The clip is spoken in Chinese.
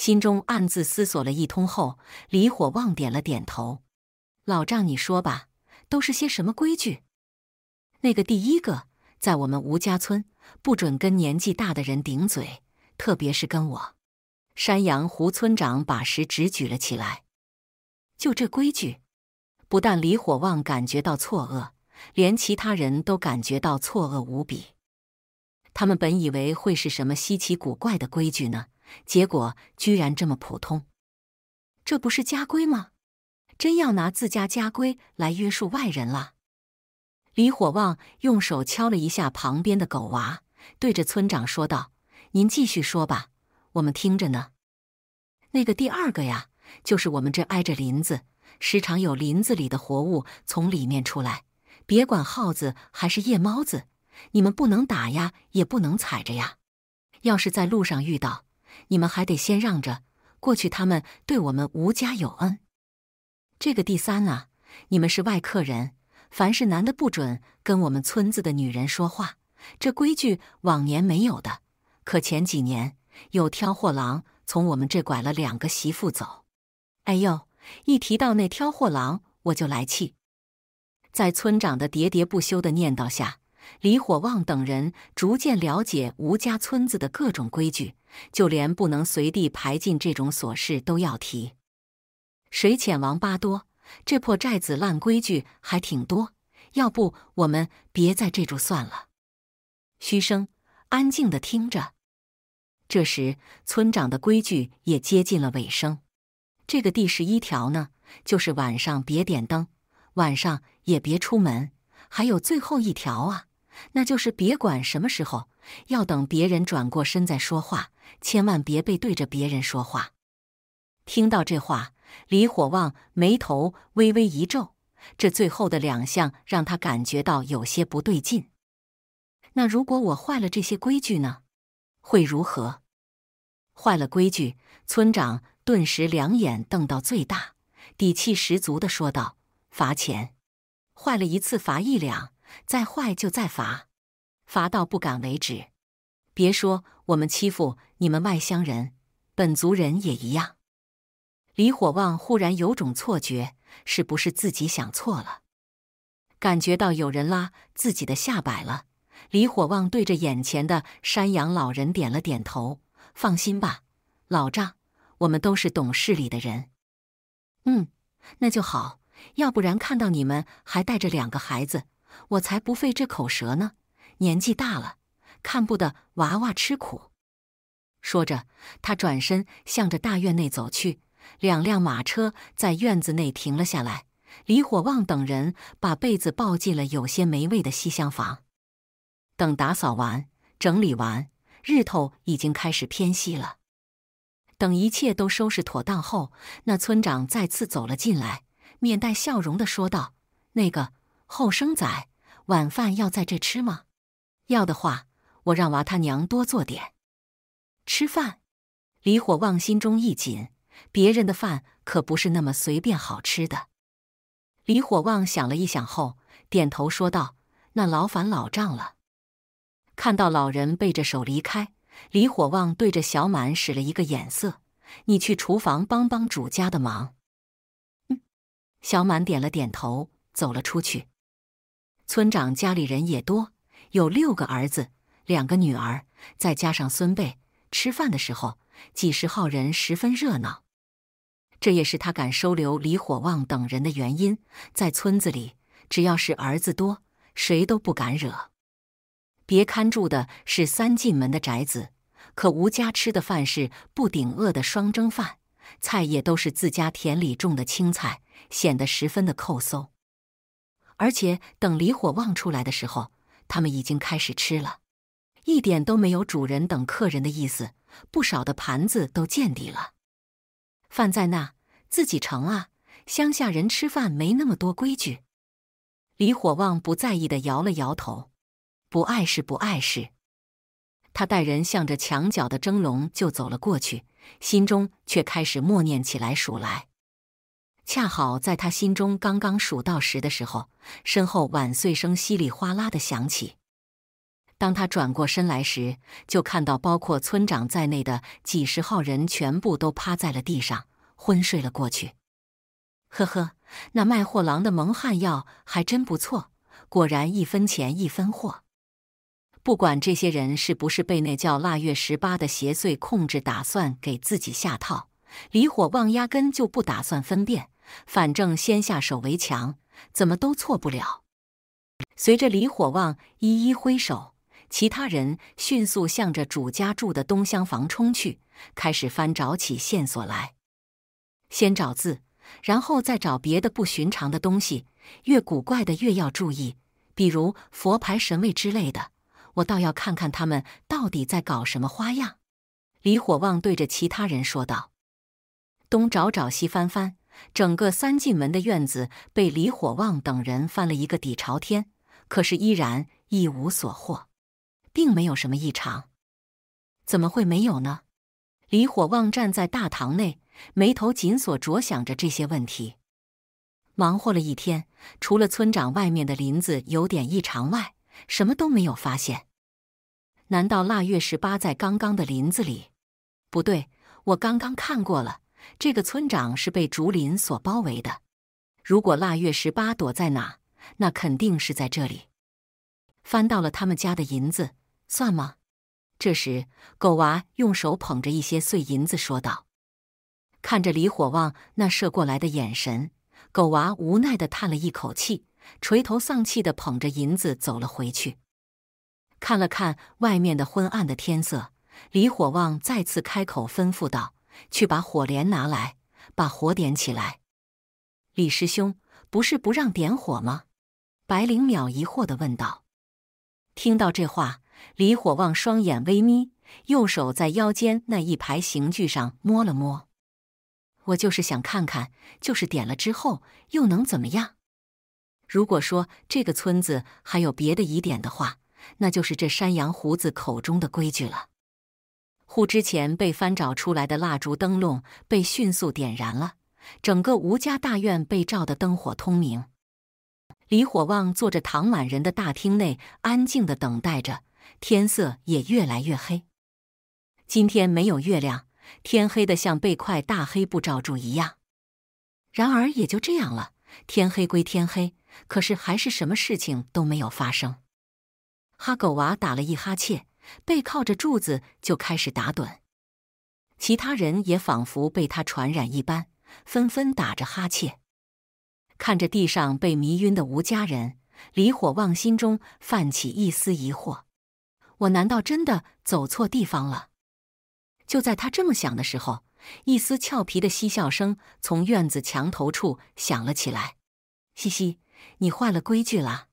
心中暗自思索了一通后，李火旺点了点头：“老丈，你说吧，都是些什么规矩？”“那个第一个，在我们吴家村，不准跟年纪大的人顶嘴，特别是跟我。”山羊胡村长把食指举了起来：“就这规矩！”不但李火旺感觉到错愕，连其他人都感觉到错愕无比。他们本以为会是什么稀奇古怪的规矩呢？结果居然这么普通，这不是家规吗？真要拿自家家规来约束外人了。李火旺用手敲了一下旁边的狗娃，对着村长说道：“您继续说吧，我们听着呢。”那个第二个呀，就是我们这挨着林子，时常有林子里的活物从里面出来，别管耗子还是夜猫子，你们不能打呀，也不能踩着呀。要是在路上遇到，你们还得先让着。过去他们对我们吴家有恩。这个第三啊，你们是外客人，凡是男的不准跟我们村子的女人说话，这规矩往年没有的。可前几年有挑货郎从我们这拐了两个媳妇走。哎呦，一提到那挑货郎，我就来气。在村长的喋喋不休的念叨下，李火旺等人逐渐了解吴家村子的各种规矩。就连不能随地排进这种琐事都要提，水浅王八多，这破寨子烂规矩还挺多。要不我们别在这住算了。嘘声，安静的听着。这时，村长的规矩也接近了尾声。这个第十一条呢，就是晚上别点灯，晚上也别出门。还有最后一条啊，那就是别管什么时候。要等别人转过身再说话，千万别背对着别人说话。听到这话，李火旺眉头微微一皱，这最后的两项让他感觉到有些不对劲。那如果我坏了这些规矩呢？会如何？坏了规矩，村长顿时两眼瞪到最大，底气十足的说道：“罚钱，坏了一次罚一两，再坏就再罚。”罚到不敢为止。别说我们欺负你们外乡人，本族人也一样。李火旺忽然有种错觉，是不是自己想错了？感觉到有人拉自己的下摆了。李火旺对着眼前的山羊老人点了点头：“放心吧，老丈，我们都是懂事理的人。”“嗯，那就好。要不然看到你们还带着两个孩子，我才不费这口舌呢。”年纪大了，看不得娃娃吃苦。说着，他转身向着大院内走去。两辆马车在院子内停了下来，李火旺等人把被子抱进了有些霉味的西厢房。等打扫完、整理完，日头已经开始偏西了。等一切都收拾妥当后，那村长再次走了进来，面带笑容的说道：“那个后生仔，晚饭要在这吃吗？”要的话，我让娃他娘多做点。吃饭。李火旺心中一紧，别人的饭可不是那么随便好吃的。李火旺想了一想后，点头说道：“那劳烦老丈了。”看到老人背着手离开，李火旺对着小满使了一个眼色：“你去厨房帮帮主家的忙。”嗯。小满点了点头，走了出去。村长家里人也多。有六个儿子，两个女儿，再加上孙辈，吃饭的时候几十号人十分热闹。这也是他敢收留李火旺等人的原因。在村子里，只要是儿子多，谁都不敢惹。别看住的是三进门的宅子，可吴家吃的饭是不顶饿的双蒸饭，菜也都是自家田里种的青菜，显得十分的抠搜。而且等李火旺出来的时候。他们已经开始吃了，一点都没有主人等客人的意思。不少的盘子都见底了，饭在那自己盛啊。乡下人吃饭没那么多规矩。李火旺不在意的摇了摇头，不碍事不碍事。他带人向着墙角的蒸笼就走了过去，心中却开始默念起来数来。恰好在他心中刚刚数到十的时候，身后晚岁声稀里哗啦的响起。当他转过身来时，就看到包括村长在内的几十号人全部都趴在了地上，昏睡了过去。呵呵，那卖货郎的蒙汗药还真不错，果然一分钱一分货。不管这些人是不是被那叫腊月十八的邪祟控制，打算给自己下套，李火旺压根就不打算分辨。反正先下手为强，怎么都错不了。随着李火旺一一挥手，其他人迅速向着主家住的东厢房冲去，开始翻找起线索来。先找字，然后再找别的不寻常的东西，越古怪的越要注意，比如佛牌、神位之类的。我倒要看看他们到底在搞什么花样。”李火旺对着其他人说道：“东找找，西翻翻。”整个三进门的院子被李火旺等人翻了一个底朝天，可是依然一无所获，并没有什么异常。怎么会没有呢？李火旺站在大堂内，眉头紧锁，着想着这些问题。忙活了一天，除了村长外面的林子有点异常外，什么都没有发现。难道腊月十八在刚刚的林子里？不对，我刚刚看过了。这个村长是被竹林所包围的。如果腊月十八躲在哪，那肯定是在这里。翻到了他们家的银子，算吗？这时，狗娃用手捧着一些碎银子说道：“看着李火旺那射过来的眼神，狗娃无奈地叹了一口气，垂头丧气地捧着银子走了回去。看了看外面的昏暗的天色，李火旺再次开口吩咐道。”去把火镰拿来，把火点起来。李师兄不是不让点火吗？白灵淼疑惑的问道。听到这话，李火旺双眼微眯，右手在腰间那一排行具上摸了摸。我就是想看看，就是点了之后又能怎么样？如果说这个村子还有别的疑点的话，那就是这山羊胡子口中的规矩了。乎之前被翻找出来的蜡烛、灯笼被迅速点燃了，整个吴家大院被照得灯火通明。李火旺坐着唐满人的大厅内，安静地等待着。天色也越来越黑。今天没有月亮，天黑的像被块大黑布罩住一样。然而也就这样了，天黑归天黑，可是还是什么事情都没有发生。哈狗娃打了一哈欠。背靠着柱子就开始打盹，其他人也仿佛被他传染一般，纷纷打着哈欠。看着地上被迷晕的吴家人，李火旺心中泛起一丝疑惑：我难道真的走错地方了？就在他这么想的时候，一丝俏皮的嬉笑声从院子墙头处响了起来：“嘻嘻，你坏了规矩啦！”